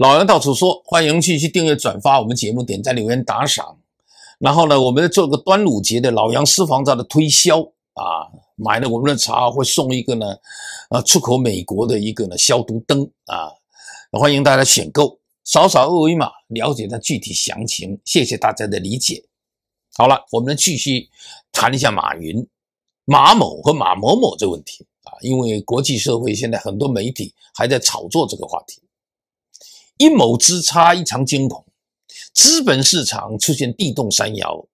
老杨到处说，欢迎继续订阅、转发我们节目，点赞、留言、打赏。然后呢，我们做个端午节的老杨私房照的推销啊！买了我们的茶，会送一个呢，呃，出口美国的一个呢消毒灯啊！欢迎大家选购，扫扫二维码了解它具体详情。谢谢大家的理解。好了，我们继续谈一下马云、马某和马某某这问题啊，因为国际社会现在很多媒体还在炒作这个话题。一谋之差，一场惊恐，资本市场出现地动山摇，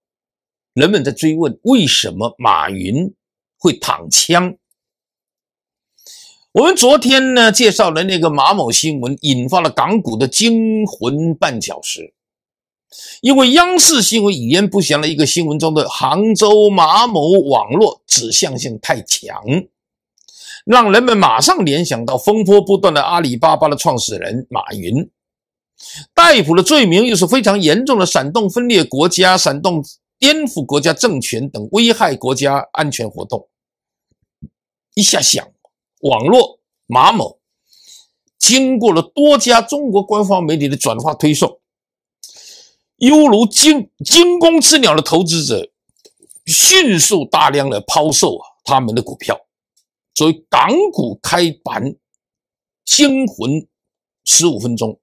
人们在追问为什么马云会躺枪。我们昨天呢介绍了那个马某新闻，引发了港股的惊魂半小时，因为央视新闻语言不详的一个新闻中的杭州马某网络指向性太强，让人们马上联想到风波不断的阿里巴巴的创始人马云。逮捕的罪名又是非常严重的，煽动分裂国家、煽动颠覆国家政权等危害国家安全活动。一下想，网络马某经过了多家中国官方媒体的转发推送，犹如惊惊弓之鸟的投资者迅速大量的抛售啊他们的股票，所以港股开盘惊魂十五分钟。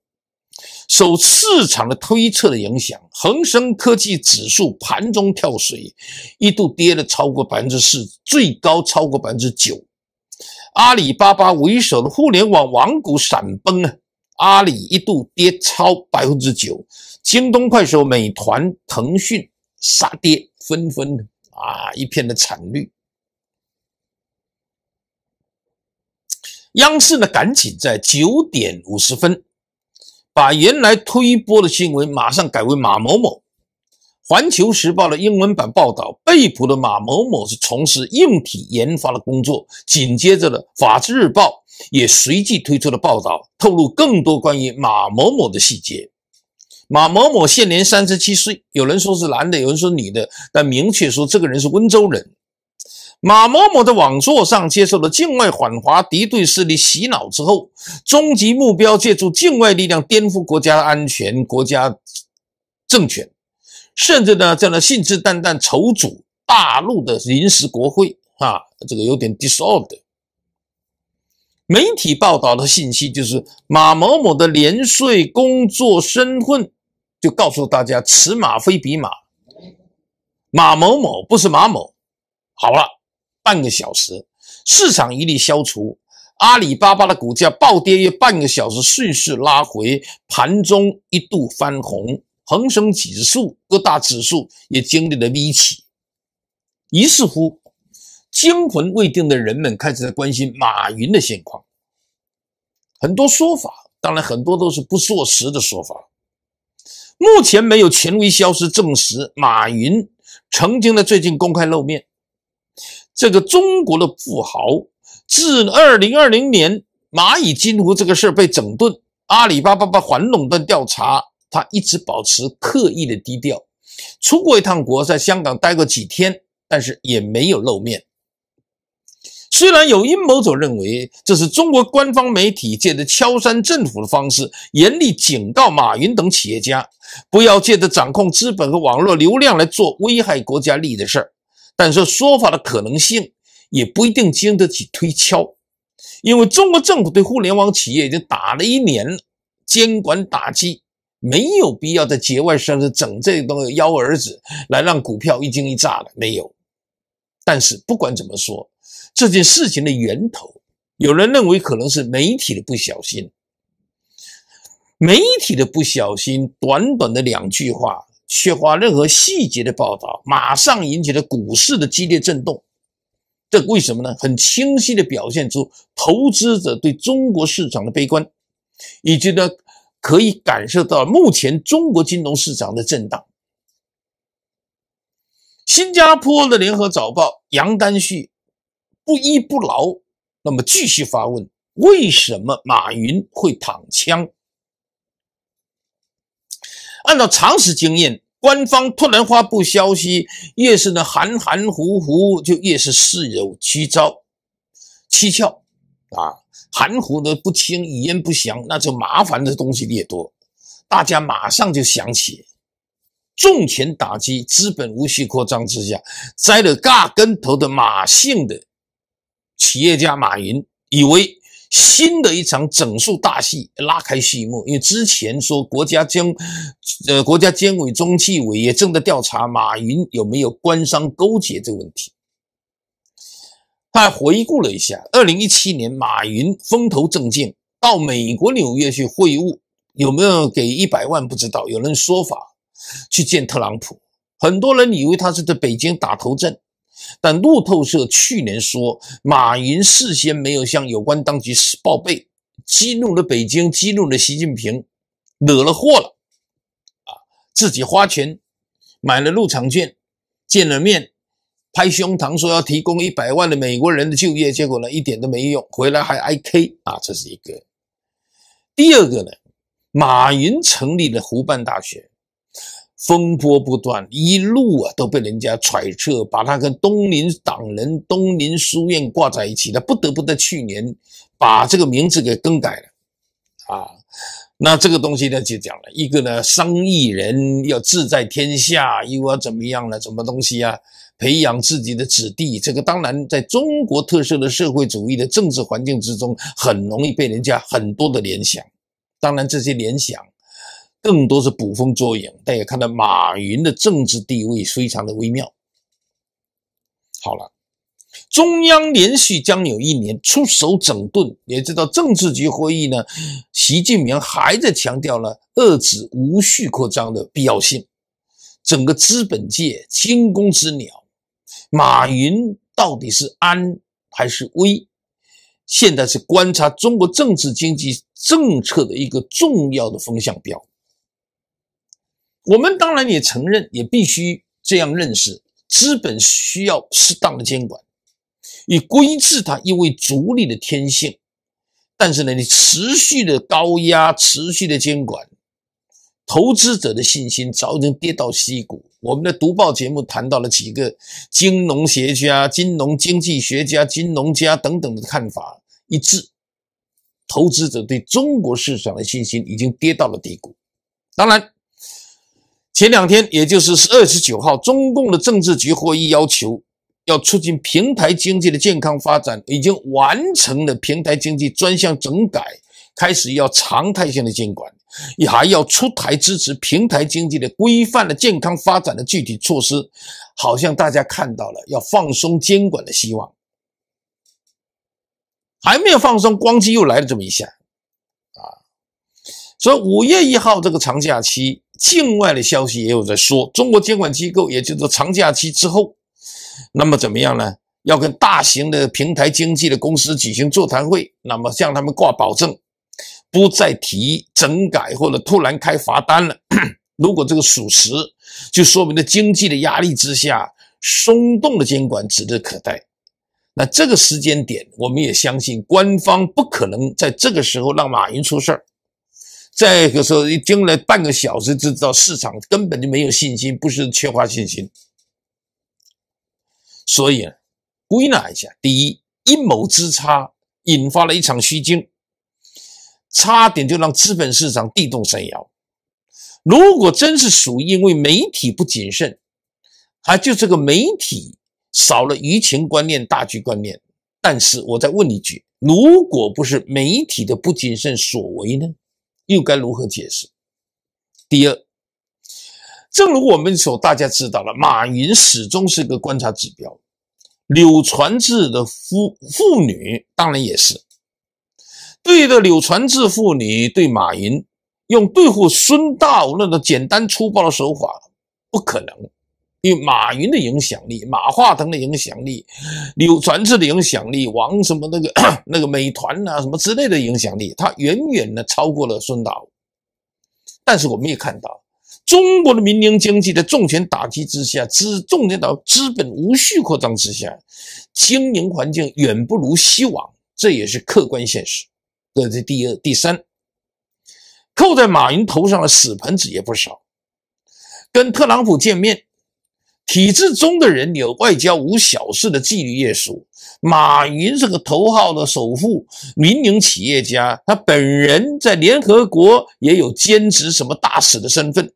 受市场的推测的影响，恒生科技指数盘中跳水，一度跌了超过百分之四，最高超过百分之九。阿里巴巴为首的互联网网股闪崩啊，阿里一度跌超百分之九，京东、快手、美团、腾讯杀跌纷纷啊，一片的惨绿。央视呢，赶紧在九点五十分。把原来推波的新闻马上改为马某某，《环球时报》的英文版报道被捕的马某某是从事硬体研发的工作。紧接着的法制日报》也随即推出了报道，透露更多关于马某某的细节。马某某现年三十七岁，有人说是男的，有人说女的，但明确说这个人是温州人。马某某的网络上接受了境外反华敌对势力洗脑之后，终极目标借助境外力量颠覆国家安全、国家政权，甚至呢，在呢信誓旦旦筹组大陆的临时国会，啊，这个有点 disorder。媒体报道的信息就是马某某的年岁、工作、身份，就告诉大家此马非彼马，马某某不是马某。好了。半个小时，市场一律消除，阿里巴巴的股价暴跌约半个小时，顺势拉回，盘中一度翻红，恒生指数各大指数也经历了微起。于是乎，惊魂未定的人们开始在关心马云的现况，很多说法，当然很多都是不坐实的说法，目前没有权威消息证实马云曾经的最近公开露面。这个中国的富豪，自二零二零年蚂蚁金服这个事被整顿，阿里巴巴把反垄断调查，他一直保持刻意的低调，出过一趟国，在香港待过几天，但是也没有露面。虽然有阴谋者认为，这是中国官方媒体借着敲山震虎的方式，严厉警告马云等企业家，不要借着掌控资本和网络流量来做危害国家利益的事儿。但是说法的可能性也不一定经得起推敲，因为中国政府对互联网企业已经打了一年了，监管打击没有必要在节外生枝整这个东西，幺蛾子来让股票一惊一乍的没有。但是不管怎么说，这件事情的源头，有人认为可能是媒体的不小心，媒体的不小心，短短的两句话。缺乏任何细节的报道，马上引起了股市的激烈震动。这为什么呢？很清晰地表现出投资者对中国市场的悲观，以及呢，可以感受到目前中国金融市场的震荡。新加坡的联合早报杨丹旭不依不饶，那么继续发问：为什么马云会躺枪？按照常识经验，官方突然发布消息，越是呢含含糊糊，就越是事有蹊跷、蹊跷啊，含糊的不清，语言不详，那就麻烦的东西越多，大家马上就想起重拳打击资本无序扩张之下，栽了大跟头的马姓的企业家马云，以为。新的一场整数大戏拉开序幕，因为之前说国家监，呃，国家监委、中纪委也正在调查马云有没有官商勾结这个问题。他回顾了一下，二零一七年马云风头正劲，到美国纽约去会晤，有没有给一百万不知道，有人说法去见特朗普，很多人以为他是在北京打头阵。但路透社去年说，马云事先没有向有关当局报备，激怒了北京，激怒了习近平，惹了祸了。啊，自己花钱买了入场券，见了面，拍胸膛说要提供一百万的美国人的就业，结果呢一点都没用，回来还挨 K 啊，这是一个。第二个呢，马云成立了湖畔大学。风波不断，一路啊都被人家揣测，把他跟东林党人、东林书院挂在一起，的，不得不在去年把这个名字给更改了。啊，那这个东西呢，就讲了一个呢，生意人要志在天下，又要怎么样呢？什么东西啊？培养自己的子弟，这个当然在中国特色的社会主义的政治环境之中，很容易被人家很多的联想。当然这些联想。更多是捕风捉影，大家看到马云的政治地位非常的微妙。好了，中央连续将有一年出手整顿，也知道政治局会议呢，习近平还在强调了遏制无序扩张的必要性。整个资本界惊弓之鸟，马云到底是安还是危？现在是观察中国政治经济政策的一个重要的风向标。我们当然也承认，也必须这样认识：资本需要适当的监管，以规制它因为逐利的天性。但是呢，你持续的高压、持续的监管，投资者的信心早已经跌到低谷。我们的读报节目谈到了几个金融学家、金融经济学家、金融家等等的看法一致：投资者对中国市场的信心已经跌到了低谷。当然。前两天，也就是二十九号，中共的政治局会议要求要促进平台经济的健康发展，已经完成了平台经济专项整改，开始要常态性的监管，也还要出台支持平台经济的规范的健康发展的具体措施，好像大家看到了要放松监管的希望，还没有放松，光机又来了这么一下，啊，所以五月一号这个长假期。境外的消息也有在说，中国监管机构，也就是长假期之后，那么怎么样呢？要跟大型的平台经济的公司举行座谈会，那么向他们挂保证，不再提整改或者突然开罚单了。如果这个属实，就说明了经济的压力之下，松动的监管指日可待。那这个时间点，我们也相信官方不可能在这个时候让马云出事儿。再一个说，一进来半个小时就知道市场根本就没有信心，不是缺乏信心。所以，归纳一下：第一，阴谋之差引发了一场虚惊，差点就让资本市场地动山摇。如果真是属于因为媒体不谨慎，还就这个媒体少了舆情观念、大局观念。但是我再问一句：如果不是媒体的不谨慎所为呢？又该如何解释？第二，正如我们所大家知道了，马云始终是一个观察指标，柳传志的妇妇女当然也是。对的，柳传志妇女对马云用对付孙大无论的简单粗暴的手法，不可能。与马云的影响力、马化腾的影响力、柳传志的影响力、王什么那个 那个美团呐什么之类的影响力，他远远的超过了孙大但是我们也看到，中国的民营经济在重拳打击之下、资重拳打资本无序扩张之下，经营环境远不如西往，这也是客观现实。这是第二、第三，扣在马云头上的屎盆子也不少，跟特朗普见面。体制中的人有外交无小事的纪律约束。马云是个头号的首富民营企业家，他本人在联合国也有兼职什么大使的身份，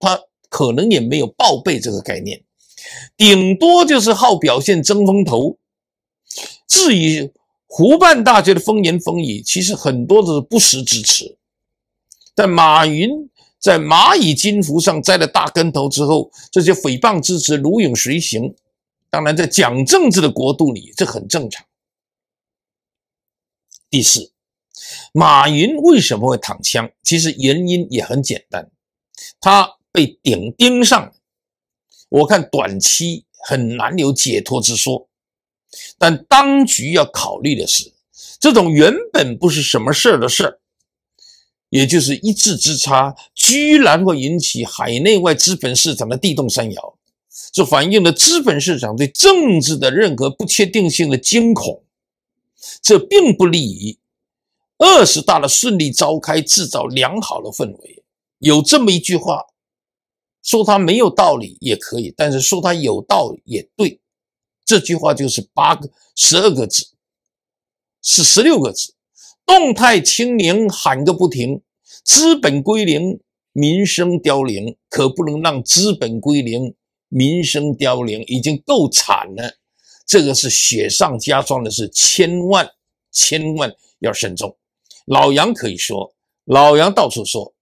他可能也没有报备这个概念，顶多就是好表现争风头。至于湖畔大学的风言风语，其实很多都是不实之词。但马云。在蚂蚁金服上栽了大跟头之后，这些诽谤之词如影随形。当然，在讲政治的国度里，这很正常。第四，马云为什么会躺枪？其实原因也很简单，他被顶盯上。我看短期很难有解脱之说。但当局要考虑的是，这种原本不是什么事儿的事儿。也就是一字之差，居然会引起海内外资本市场的地动山摇，这反映了资本市场对政治的任何不确定性的惊恐，这并不利于二十大的顺利召开，制造良好的氛围。有这么一句话，说它没有道理也可以，但是说它有道理也对。这句话就是八个、十二个字，是十六个字。动态清零喊个不停，资本归零，民生凋零，可不能让资本归零，民生凋零，已经够惨了，这个是雪上加霜的，事，千万千万要慎重。老杨可以说，老杨到处说。